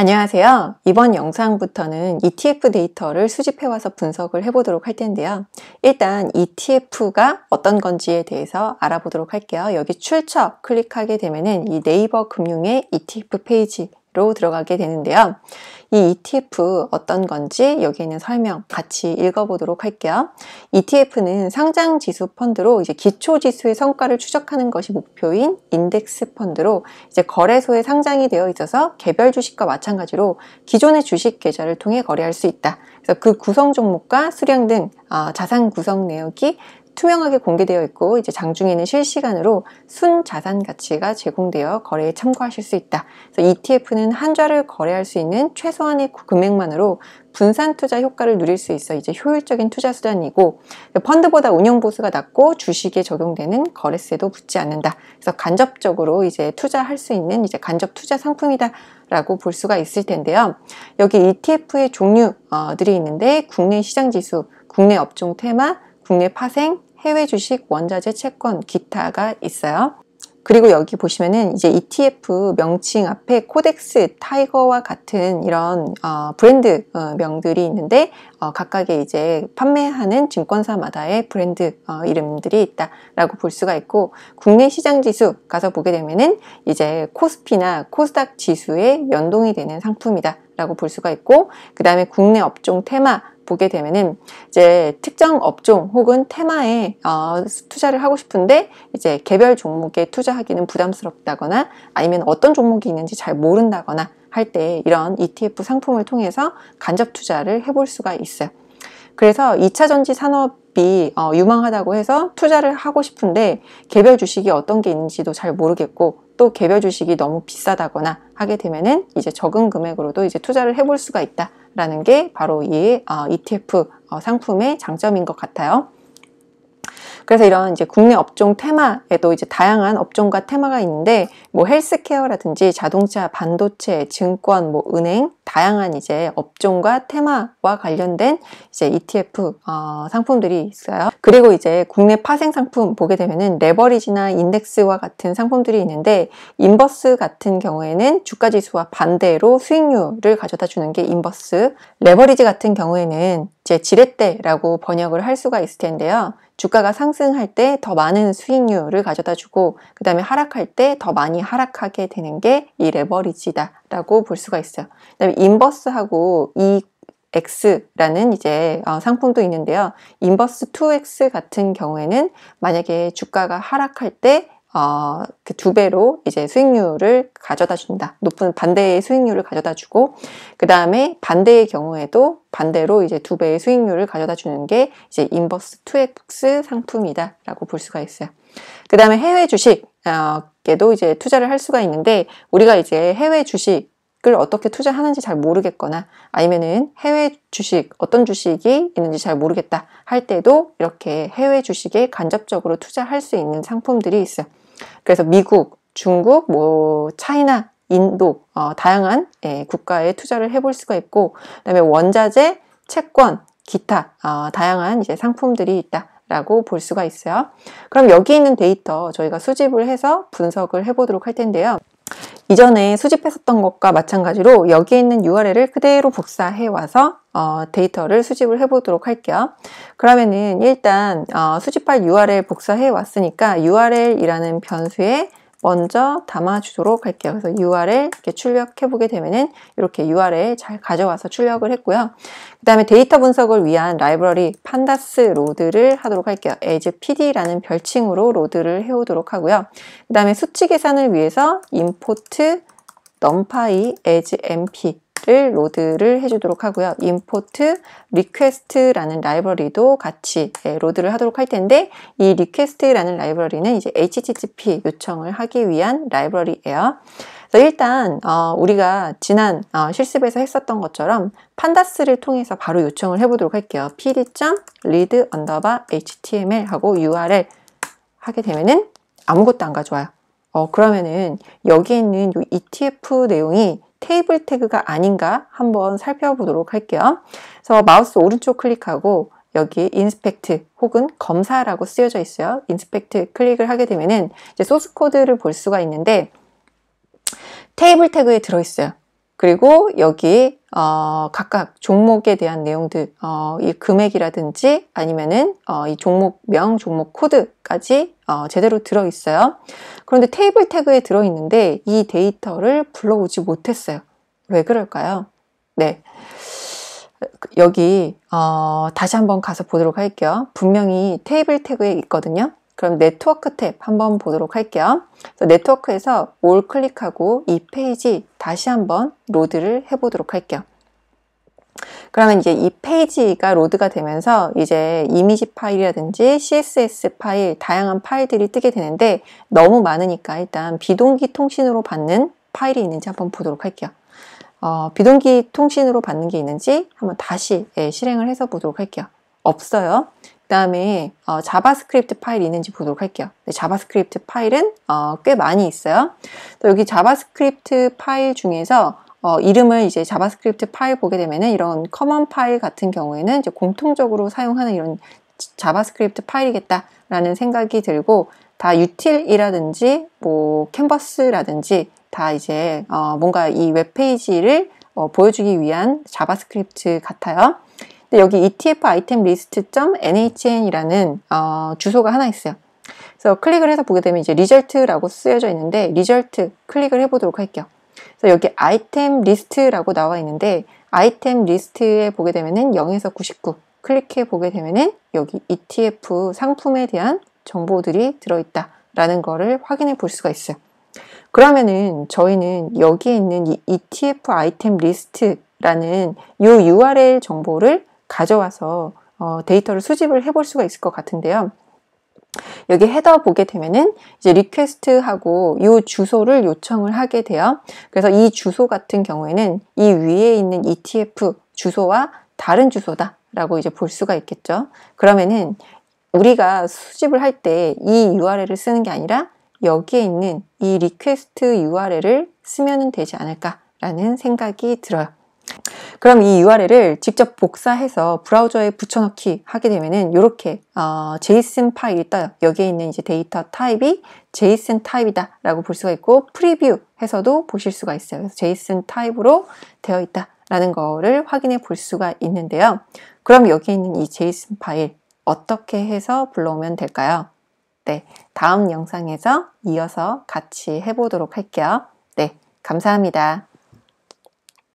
안녕하세요. 이번 영상부터는 ETF 데이터를 수집해와서 분석을 해보도록 할 텐데요. 일단 ETF가 어떤 건지에 대해서 알아보도록 할게요. 여기 출처 클릭하게 되면은 이 네이버 금융의 ETF 페이지 로 들어가게 되는데요. 이 ETF 어떤 건지 여기 있는 설명 같이 읽어보도록 할게요. ETF는 상장 지수 펀드로 이제 기초 지수의 성과를 추적하는 것이 목표인 인덱스 펀드로 이제 거래소에 상장이 되어 있어서 개별 주식과 마찬가지로 기존의 주식 계좌를 통해 거래할 수 있다. 그래서 그 구성 종목과 수량 등 아, 자산 구성 내역이 투명하게 공개되어 있고 이제 장중에는 실시간으로 순 자산 가치가 제공되어 거래에 참고하실 수 있다. 그래서 ETF는 한 좌를 거래할 수 있는 최소한의 금액만으로 분산 투자 효과를 누릴 수 있어 이제 효율적인 투자 수단이고 펀드보다 운영 보수가 낮고 주식에 적용되는 거래세도 붙지 않는다. 그래서 간접적으로 이제 투자할 수 있는 이제 간접 투자 상품이다라고 볼 수가 있을 텐데요. 여기 ETF의 종류들이 있는데 국내 시장 지수, 국내 업종 테마 국내 파생, 해외 주식, 원자재, 채권, 기타가 있어요. 그리고 여기 보시면은 이제 ETF 명칭 앞에 코덱스, 타이거와 같은 이런 어, 브랜드 어, 명들이 있는데 어, 각각의 이제 판매하는 증권사마다의 브랜드 어, 이름들이 있다라고 볼 수가 있고 국내 시장 지수 가서 보게 되면은 이제 코스피나 코스닥 지수에 연동이 되는 상품이다. 라고 볼 수가 있고 그 다음에 국내 업종 테마 보게 되면은 이제 특정 업종 혹은 테마에 어, 투자를 하고 싶은데 이제 개별 종목에 투자하기는 부담스럽다거나 아니면 어떤 종목이 있는지 잘 모른다거나 할 때 이런 ETF 상품을 통해서 간접 투자를 해볼 수가 있어요. 그래서 2차 전지 산업이 어, 유망하다고 해서 투자를 하고 싶은데 개별 주식이 어떤 게 있는지도 잘 모르겠고 또 개별 주식이 너무 비싸다거나 하게 되면은 이제 적은 금액으로도 이제 투자를 해볼 수가 있다. 라는 게 바로 이 어, ETF 어, 상품의 장점인 것 같아요. 그래서 이런 이제 국내 업종 테마에도 이제 다양한 업종과 테마가 있는데 뭐 헬스케어라든지 자동차, 반도체, 증권, 뭐 은행 다양한 이제 업종과 테마와 관련된 이제 ETF 어, 상품들이 있어요. 그리고 이제 국내 파생 상품 보게 되면은 레버리지나 인덱스와 같은 상품들이 있는데 인버스 같은 경우에는 주가 지수와 반대로 수익률을 가져다 주는 게 인버스, 레버리지 같은 경우에는 제 지렛대라고 번역을 할 수가 있을 텐데요. 주가가 상승할 때 더 많은 수익률을 가져다 주고 그 다음에 하락할 때 더 많이 하락하게 되는 게 이 레버리지다라고 볼 수가 있어요. 그 다음에 인버스하고 이 X라는 이제 어, 상품도 있는데요. 인버스 2X 같은 경우에는 만약에 주가가 하락할 때 어, 그 두 배로 이제 수익률을 가져다 준다. 높은 반대의 수익률을 가져다 주고, 그 다음에 반대의 경우에도 반대로 이제 두 배의 수익률을 가져다 주는 게 이제 인버스 투엑스 상품이다라고 볼 수가 있어요. 그 다음에 해외 주식, 어, 에도 이제 투자를 할 수가 있는데, 우리가 이제 해외 주식, 주식을 어떻게 투자하는지 잘 모르겠거나 아니면은 해외 주식 어떤 주식이 있는지 잘 모르겠다 할 때도 이렇게 해외 주식에 간접적으로 투자할 수 있는 상품들이 있어요. 그래서 미국, 중국, 뭐 차이나, 인도 어, 다양한 예, 국가에 투자를 해볼 수가 있고 그다음에 원자재, 채권, 기타 어, 다양한 이제 상품들이 있다. 라고 볼 수가 있어요. 그럼 여기 있는 데이터 저희가 수집을 해서 분석을 해보도록 할 텐데요. 이전에 수집했었던 것과 마찬가지로 여기에 있는 URL을 그대로 복사해 와서 어, 데이터를 수집을 해보도록 할게요. 그러면은 일단 어, 수집할 URL 복사해 왔으니까 URL이라는 변수에 먼저 담아 주도록 할게요. 그래서 URL 이렇게 출력해 보게 되면은 이렇게 URL 잘 가져와서 출력을 했고요. 그 다음에 데이터 분석을 위한 라이브러리 판다스 로드를 하도록 할게요. as pd라는 별칭으로 로드를 해오도록 하고요. 그 다음에 수치 계산을 위해서 import numpy as mp를 로드를 해주도록 하고요. import request라는 라이브러리도 같이 예, 로드를 하도록 할 텐데 이 request라는 라이브러리는 이제 http 요청을 하기 위한 라이브러리예요. 일단 어, 우리가 지난 어, 실습에서 했었던 것처럼 판다스를 통해서 바로 요청을 해보도록 할게요. pd.read u html 하고 url 하게 되면은 아무것도 안 가져와요. 어, 그러면은 여기 있는 이 ETF 내용이 테이블 태그가 아닌가 한번 살펴보도록 할게요. 그래서 마우스 오른쪽 클릭하고 여기 인스펙트 혹은 검사라고 쓰여져 있어요. 인스펙트 클릭을 하게 되면은 이제 소스 코드를 볼 수가 있는데 테이블 태그에 들어 있어요. 그리고 여기 어, 각각 종목에 대한 내용들, 어, 이 금액이라든지 아니면은 어, 이 종목명, 종목 코드까지 어, 제대로 들어 있어요. 그런데 테이블 태그에 들어 있는데 이 데이터를 불러오지 못했어요. 왜 그럴까요? 네. 여기 어, 다시 한번 가서 보도록 할게요. 분명히 테이블 태그에 있거든요. 그럼 네트워크 탭 한번 보도록 할게요. 네트워크에서 올 클릭하고 이 페이지 다시 한번 로드를 해보도록 할게요. 그러면 이제 이 페이지가 로드가 되면서 이제 이미지 파일이라든지 CSS 파일, 다양한 파일들이 뜨게 되는데 너무 많으니까 일단 비동기 통신으로 받는 파일이 있는지 한번 보도록 할게요. 어, 비동기 통신으로 받는 게 있는지 한번 다시 예, 실행을 해서 보도록 할게요. 없어요. 다음에 어, 자바스크립트 파일이 있는지 보도록 할게요. 네, 자바스크립트 파일은 어, 꽤 많이 있어요. 여기 자바스크립트 파일 중에서 어, 이름을 이제 자바스크립트 파일 보게 되면은 이런 커먼 파일 같은 경우에는 이제 공통적으로 사용하는 이런 자바스크립트 파일이겠다라는 생각이 들고 다 유틸이라든지 뭐 캔버스라든지 다 이제 어, 뭔가 이 웹페이지를 어, 보여주기 위한 자바스크립트 같아요. 근데 여기 ETF 아이템 리스트.nhn이라는 어, 주소가 하나 있어요. 그래서 클릭을 해서 보게 되면 이제 리절트라고 쓰여져 있는데 리절트 클릭을 해보도록 할게요. 그래서 여기 아이템 리스트라고 나와 있는데 아이템 리스트에 보게 되면은 0에서 99 클릭해 보게 되면은 여기 ETF 상품에 대한 정보들이 들어있다라는 거를 확인해 볼 수가 있어요. 그러면은 저희는 여기에 있는 이 ETF 아이템 리스트라는 이 URL 정보를 가져와서 어, 데이터를 수집을 해볼 수가 있을 것 같은데요. 여기 헤더 보게 되면은 이제 리퀘스트하고 이 주소를 요청을 하게 돼요. 그래서 이 주소 같은 경우에는 이 위에 있는 ETF 주소와 다른 주소다라고 이제 볼 수가 있겠죠. 그러면은 우리가 수집을 할 때 이 URL을 쓰는 게 아니라 여기에 있는 이 리퀘스트 URL을 쓰면 되지 않을까라는 생각이 들어요. 그럼 이 URL을 직접 복사해서 브라우저에 붙여넣기 하게 되면은 이렇게 어, JSON 파일이 떠요. 여기에 있는 이제 데이터 타입이 JSON 타입이다 라고 볼 수가 있고 프리뷰 해서도 보실 수가 있어요. 그래서 JSON 타입으로 되어 있다 라는 거를 확인해 볼 수가 있는데요. 그럼 여기 있는 이 JSON 파일 어떻게 해서 불러오면 될까요? 네, 다음 영상에서 이어서 같이 해보도록 할게요. 네, 감사합니다.